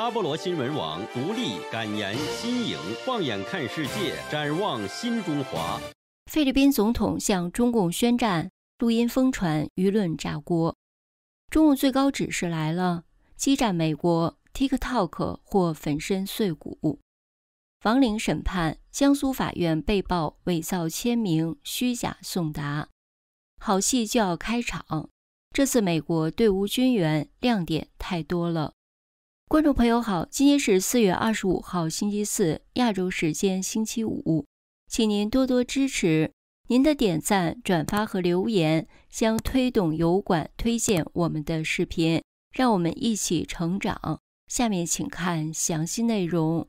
阿波罗新闻网独立、感言、新颖，放眼看世界，展望新中华。菲律宾总统向中共宣战，录音疯传，舆论炸锅。中共最高指示来了，激战美国，TikTok 或粉身碎骨。亡灵审判，江苏法院被曝伪造签名、虚假送达，好戏就要开场。这次美国对伍军援亮点太多了。观众朋友好，今天是四月二十五号星期四，亚洲时间星期五，请您多多支持，您的点赞、转发和留言将推动油管推荐我们的视频，让我们一起成长。下面请看详细内容。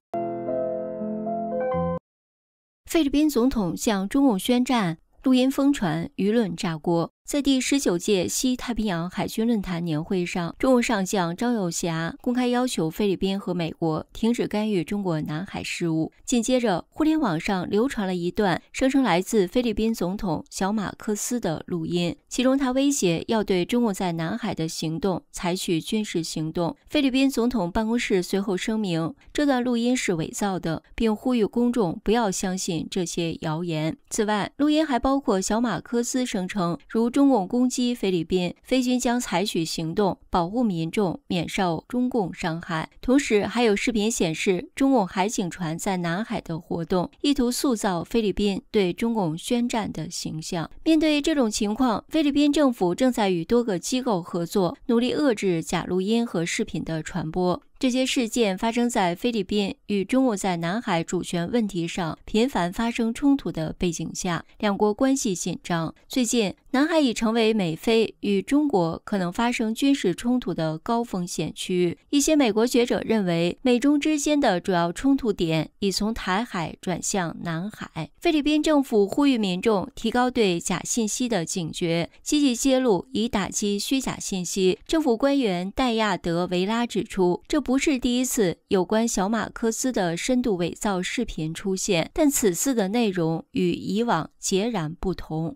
菲律宾总统向中共宣战，录音疯传，舆论炸锅。在第十九届西太平洋海军论坛年会上，中国上将张友侠公开要求菲律宾和美国停止干预中国南海事务。紧接着，互联网上流传了一段声称来自菲律宾总统小马克思的录音，其中他威胁要对中共在南海的行动采取军事行动。菲律宾总统办公室随后声明，这段录音是伪造的，并呼吁公众不要相信这些谣言。此外，录音还包括小马克思声称，如中中共攻击菲律宾，菲军将采取行动保护民众免受中共伤害。同时，还有视频显示中共海警船在南海的活动，意图塑造菲律宾对中共宣战的形象。面对这种情况，菲律宾政府正在与多个机构合作，努力遏制假录音和视频的传播。这些事件发生在菲律宾与中国在南海主权问题上频繁发生冲突的背景下，两国关系紧张。最近，南海已成为美菲与中国可能发生军事冲突的高风险区域。一些美国学者认为，美中之间的主要冲突点已从台海转向南海。菲律宾政府呼吁民众提高对假信息的警觉，积极揭露，以打击虚假信息。政府官员戴亚德维拉指出，这不。不是第一次有关小马科斯的深度伪造视频出现，但此次的内容与以往截然不同。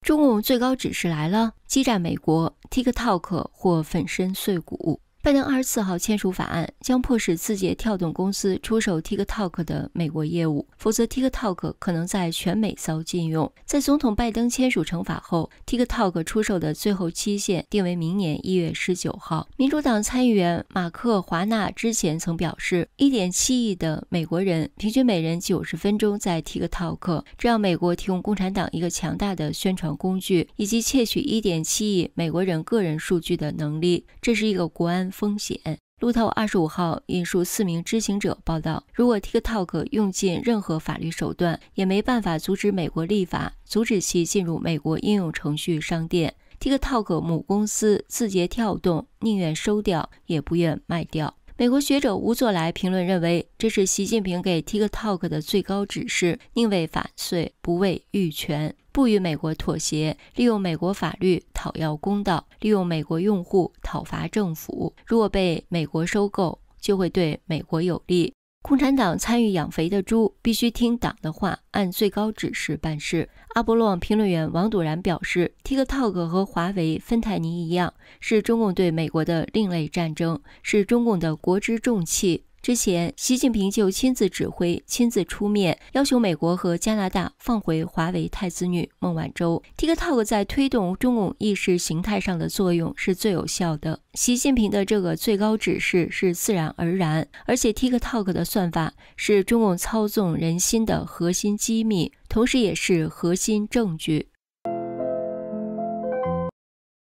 中共最高指示来了：激战美国，TikTok 或粉身碎骨。拜登二十四号签署法案，将迫使字节跳动公司出售 TikTok 的美国业务，否则 TikTok 可能在全美遭禁用。在总统拜登签署成法后，TikTok 出售的最后期限定为明年一月十九号。民主党参议员马克·华纳之前曾表示，一点七亿的美国人平均每人九十分钟在 TikTok，这让美国提供共产党一个强大的宣传工具，以及窃取一点七亿美国人个人数据的能力。这是一个国安。风险。路透二十五号引述四名知情者报道，如果 TikTok 用尽任何法律手段，也没办法阻止美国立法阻止其进入美国应用程序商店。TikTok 母公司字节跳动宁愿收掉，也不愿卖掉。美国学者吴作来评论认为，这是习近平给 TikTok 的最高指示：宁为反碎，不为玉泉。不与美国妥协，利用美国法律讨要公道，利用美国用户讨伐政府。如果被美国收购，就会对美国有利。共产党参与养肥的猪，必须听党的话，按最高指示办事。阿波罗网评论员王笃然表示：“TikTok 和华为、芬太尼一样，是中共对美国的另类战争，是中共的国之重器。”之前，习近平就亲自指挥、亲自出面，要求美国和加拿大放回华为太子女孟晚舟。TikTok 在推动中共意识形态上的作用是最有效的。习近平的这个最高指示是自然而然，而且 TikTok 的算法是中共操纵人心的核心机密，同时也是核心证据。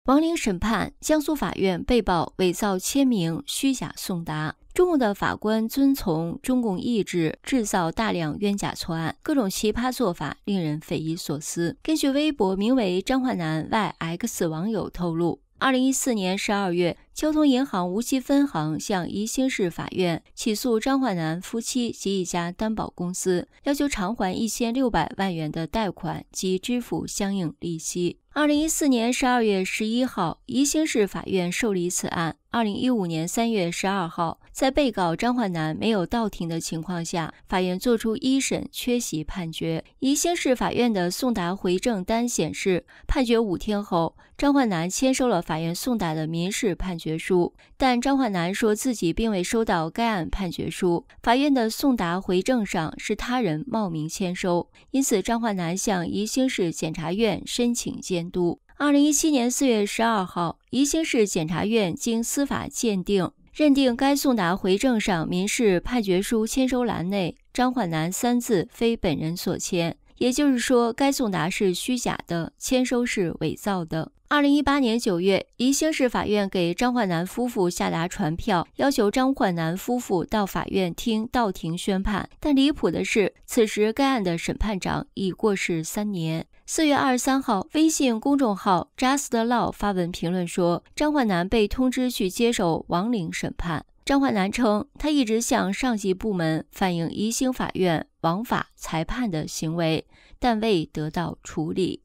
王林审判，江苏法院被曝伪造签名、虚假送达。中共的法官遵从中共意志，制造大量冤假错案，各种奇葩做法令人匪夷所思。根据微博名为张焕南 YX 网友透露，二零一四年十二月，交通银行无锡分行向宜兴市法院起诉张焕南夫妻及一家担保公司，要求偿还一千六百万元的贷款及支付相应利息。二零一四年十二月十一号，宜兴市法院受理此案。二零一五年三月十二号，在被告张焕南没有到庭的情况下，法院作出一审缺席判决。宜兴市法院的送达回证单显示，判决五天后，张焕南签收了法院送达的民事判决书，但张焕南说自己并未收到该案判决书，法院的送达回证上是他人冒名签收，因此张焕南向宜兴市检察院申请监督。二零一七年四月十二号，宜兴市检察院经司法鉴定认定，该送达回证上民事判决书签收栏内“张焕南”三字非本人所签，也就是说，该送达是虚假的，签收是伪造的。二零一八年九月，宜兴市法院给张焕南夫妇下达传票，要求张焕南夫妇到法院听到庭宣判。但离谱的是，此时该案的审判长已过世三年。四月二十三号，微信公众号 Just Law 发文评论说，张焕南被通知去接受亡灵审判。张焕南称，他一直向上级部门反映宜兴法院枉法裁判的行为，但未得到处理。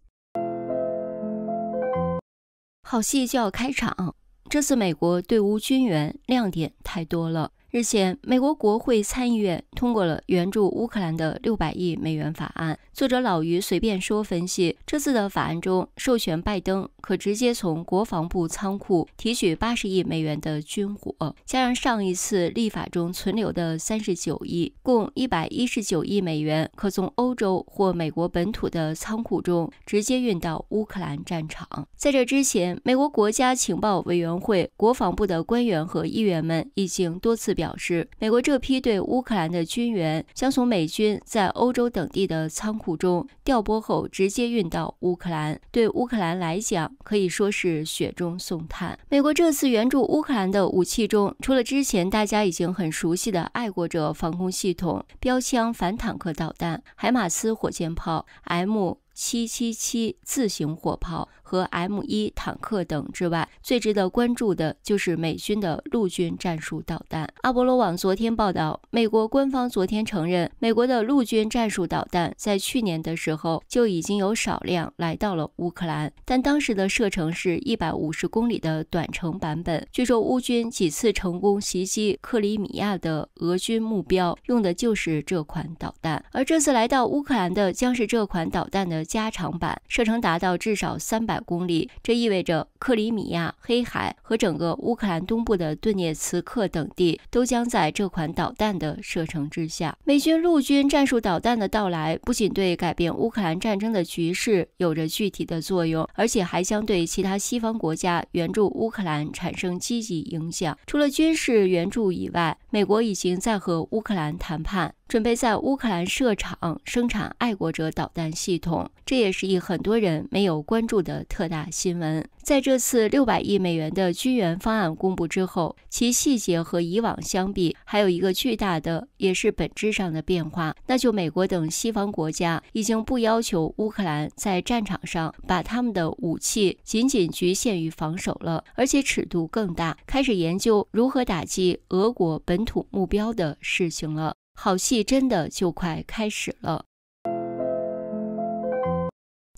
好戏就要开场，这次美国对伍军援亮点太多了。日前，美国国会参议院通过了援助乌克兰的六百亿美元法案。作者老于随便说分析，这次的法案中，授权拜登可直接从国防部仓库提取八十亿美元的军火，加上上一次立法中存留的三十九亿，共一百一十九亿美元，可从欧洲或美国本土的仓库中直接运到乌克兰战场。在这之前，美国国家情报委员会、国防部的官员和议员们已经多次表。表示，美国这批对乌克兰的军援将从美军在欧洲等地的仓库中调拨后，直接运到乌克兰。对乌克兰来讲，可以说是雪中送炭。美国这次援助乌克兰的武器中，除了之前大家已经很熟悉的爱国者防空系统、标枪反坦克导弹、海马斯火箭炮、M777 自行火炮。和 M 一坦克等之外，最值得关注的就是美军的陆军战术导弹。阿波罗网昨天报道，美国官方昨天承认，美国的陆军战术导弹在去年的时候就已经有少量来到了乌克兰，但当时的射程是一百五十公里的短程版本。据说乌军几次成功袭击克里米亚的俄军目标，用的就是这款导弹。而这次来到乌克兰的将是这款导弹的加长版，射程达到至少三百。百公里，这意味着克里米亚、黑海和整个乌克兰东部的顿涅茨克等地都将在这款导弹的射程之下。美军陆军战术导弹的到来，不仅对改变乌克兰战争的局势有着具体的作用，而且还将对其他西方国家援助乌克兰产生积极影响。除了军事援助以外，美国已经在和乌克兰谈判。准备在乌克兰设厂生产爱国者导弹系统，这也是一很多人没有关注的特大新闻。在这次六百亿美元的军援方案公布之后，其细节和以往相比，还有一个巨大的，也是本质上的变化，那就美国等西方国家已经不要求乌克兰在战场上把他们的武器仅仅局限于防守了，而且尺度更大，开始研究如何打击俄国本土目标的事情了。好戏真的就快开始了！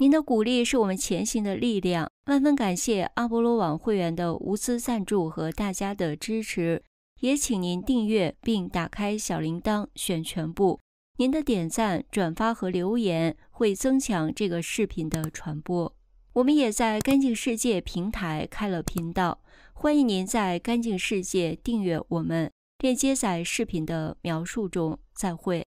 您的鼓励是我们前行的力量，万分感谢阿波罗网会员的无私赞助和大家的支持，也请您订阅并打开小铃铛，选全部。您的点赞、转发和留言会增强这个视频的传播。我们也在“干净世界”平台开了频道，欢迎您在“干净世界”订阅我们。链接在视频的描述中。再会。